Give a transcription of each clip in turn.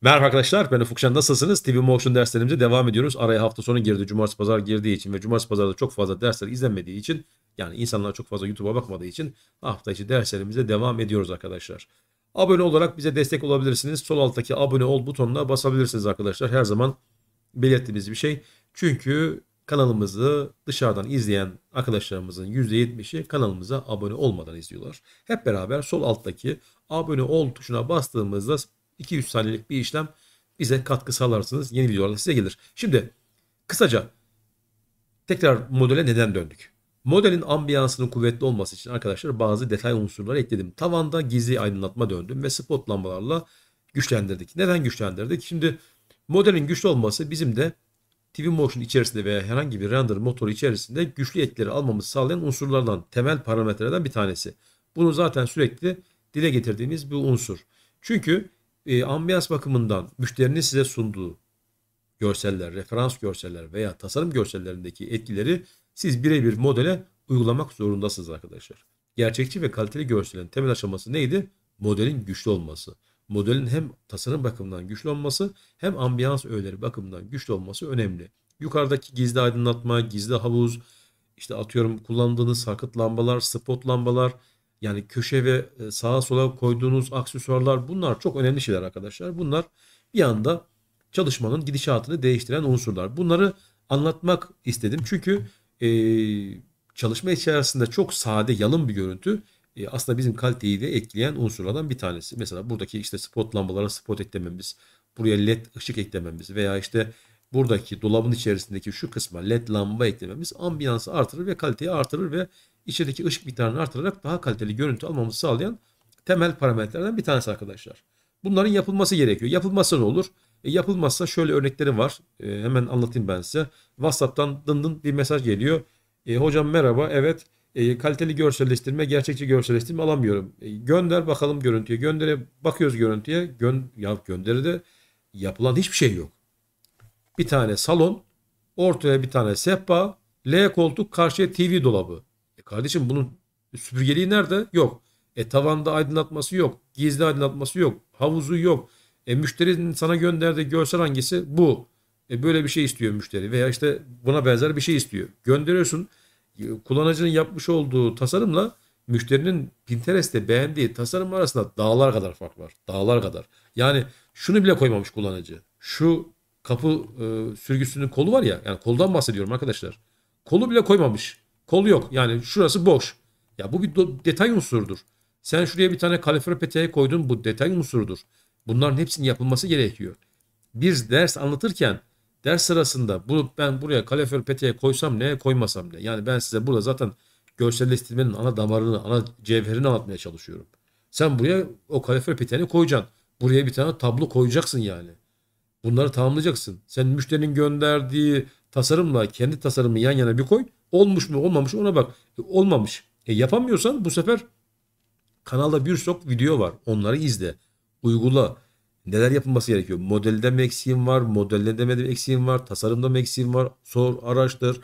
Merhaba arkadaşlar ben Ufuk Şen nasılsınız? TV Motion derslerimize devam ediyoruz. Araya hafta sonu girdi. Cumartesi pazar girdiği için ve cumartesi pazarda çok fazla dersler izlenmediği için yani insanlar çok fazla YouTube'a bakmadığı için hafta içi derslerimize devam ediyoruz arkadaşlar. Abone olarak bize destek olabilirsiniz. Sol alttaki abone ol butonuna basabilirsiniz arkadaşlar. Her zaman belirttiğimiz bir şey. Çünkü kanalımızı dışarıdan izleyen arkadaşlarımızın %70'i kanalımıza abone olmadan izliyorlar. Hep beraber sol alttaki abone ol tuşuna bastığımızda 2-3 saniyelik bir işlem bize katkı sağlarsınız. Yeni videolarda size gelir. Şimdi kısaca tekrar modele neden döndük? Modelin ambiyansının kuvvetli olması için arkadaşlar bazı detay unsurları ekledim. Tavanda gizli aydınlatma döndüm ve spot lambalarla güçlendirdik. Neden güçlendirdik? Şimdi modelin güçlü olması bizim de TV Motion içerisinde veya herhangi bir render motoru içerisinde güçlü etkileri almamızı sağlayan unsurlardan, temel parametrelerden bir tanesi. Bunu zaten sürekli dile getirdiğimiz bir unsur. Çünkü e, ambiyans bakımından müşterinin size sunduğu görseller, referans görseller veya tasarım görsellerindeki etkileri siz birebir modele uygulamak zorundasınız arkadaşlar. Gerçekçi ve kaliteli görselin temel aşaması neydi? Modelin güçlü olması. Modelin hem tasarım bakımından güçlü olması hem ambiyans öğeleri bakımından güçlü olması önemli. Yukarıdaki gizli aydınlatma, gizli havuz, işte atıyorum kullandığınız sarkıt lambalar, spot lambalar, yani köşe ve e, sağa sola koyduğunuz aksesuarlar bunlar çok önemli şeyler arkadaşlar. Bunlar bir anda çalışmanın gidişatını değiştiren unsurlar. Bunları anlatmak istedim. Çünkü e, çalışma içerisinde çok sade, yalın bir görüntü e, aslında bizim kaliteyi de etkileyen unsurlardan bir tanesi. Mesela buradaki işte spot lambalara spot eklememiz, buraya led ışık eklememiz veya işte buradaki dolabın içerisindeki şu kısma led lamba eklememiz ambiyansı artırır ve kaliteyi artırır ve içerideki ışık miktarını artırarak daha kaliteli görüntü almamızı sağlayan temel parametrelerden bir tanesi arkadaşlar. Bunların yapılması gerekiyor. Yapılmazsa ne olur? E, yapılmazsa şöyle örnekleri var. E, hemen anlatayım ben size. WhatsApp'tan dın dın bir mesaj geliyor. E, hocam merhaba. Evet e, kaliteli görselleştirme, gerçekçi görselleştirme alamıyorum. E, gönder bakalım görüntüye. Göndere bakıyoruz görüntüye. Gön ya gönderide yapılan hiçbir şey yok. Bir tane salon, ortaya bir tane sehpa, L koltuk, karşıya TV dolabı. Kardeşim bunun süpürgeliği nerede? Yok. E tavanda aydınlatması yok. Gizli aydınlatması yok. Havuzu yok. E müşterinin sana gönderdiği görsel hangisi? Bu. E böyle bir şey istiyor müşteri veya işte buna benzer bir şey istiyor. Gönderiyorsun. E, kullanıcının yapmış olduğu tasarımla müşterinin Pinterest'te beğendiği tasarım arasında dağlar kadar fark var. Dağlar kadar. Yani şunu bile koymamış kullanıcı. Şu kapı e, sürgüsünün kolu var ya. Yani koldan bahsediyorum arkadaşlar. Kolu bile koymamış. Kol yok. Yani şurası boş. Ya bu bir detay unsurudur. Sen şuraya bir tane kalifer peteği koydun bu detay unsurudur. Bunların hepsinin yapılması gerekiyor. Biz ders anlatırken ders sırasında bu ben buraya kalifer peteği koysam ne koymasam ne. Yani ben size burada zaten görselleştirmenin ana damarını, ana cevherini anlatmaya çalışıyorum. Sen buraya o kalifer peteğini koyacaksın. Buraya bir tane tablo koyacaksın yani. Bunları tamamlayacaksın. Sen müşterinin gönderdiği tasarımla kendi tasarımı yan yana bir koy. Olmuş mu olmamış ona bak. E, olmamış. E, yapamıyorsan bu sefer kanalda bir çok video var. Onları izle. Uygula. Neler yapılması gerekiyor? Modelde mi eksiğim var? Modelde mi eksiğim var? Tasarımda mı eksiğim var? Sor, araştır.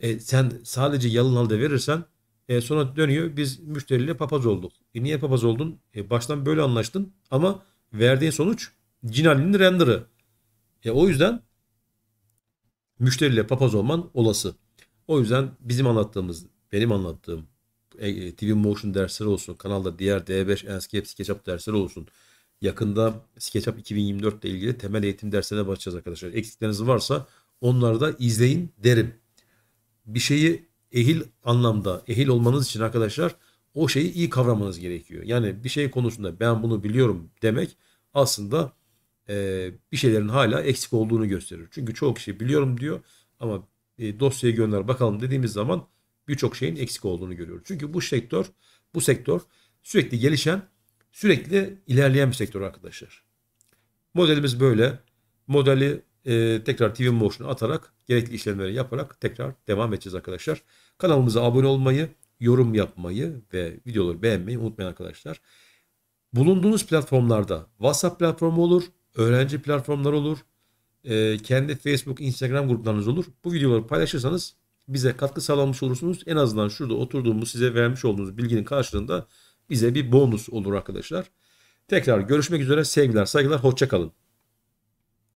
E, sen sadece yalın halde verirsen e, sonra dönüyor biz müşteriyle papaz olduk. E, niye papaz oldun? E, baştan böyle anlaştın ama verdiğin sonuç Cinali'nin render'ı. E, o yüzden müşteriyle papaz olman olası. O yüzden bizim anlattığımız, benim anlattığım e, e, TV Motion dersleri olsun, kanalda diğer D5 Enscape SketchUp dersleri olsun. Yakında SketchUp 2024 ile ilgili temel eğitim derslerine başlayacağız arkadaşlar. Eksikleriniz varsa onları da izleyin derim. Bir şeyi ehil anlamda, ehil olmanız için arkadaşlar o şeyi iyi kavramanız gerekiyor. Yani bir şey konusunda ben bunu biliyorum demek aslında e, bir şeylerin hala eksik olduğunu gösterir. Çünkü çoğu kişi biliyorum diyor ama e, dosyayı gönder bakalım dediğimiz zaman birçok şeyin eksik olduğunu görüyoruz. Çünkü bu sektör bu sektör sürekli gelişen, sürekli ilerleyen bir sektör arkadaşlar. Modelimiz böyle. Modeli e, tekrar TV Motion'a atarak gerekli işlemleri yaparak tekrar devam edeceğiz arkadaşlar. Kanalımıza abone olmayı, yorum yapmayı ve videoları beğenmeyi unutmayın arkadaşlar. Bulunduğunuz platformlarda WhatsApp platformu olur, öğrenci platformları olur, e, kendi Facebook, Instagram gruplarınız olur. Bu videoları paylaşırsanız bize katkı sağlamış olursunuz. En azından şurada oturduğumuz size vermiş olduğumuz bilginin karşılığında bize bir bonus olur arkadaşlar. Tekrar görüşmek üzere. Sevgiler, saygılar. hoşçakalın.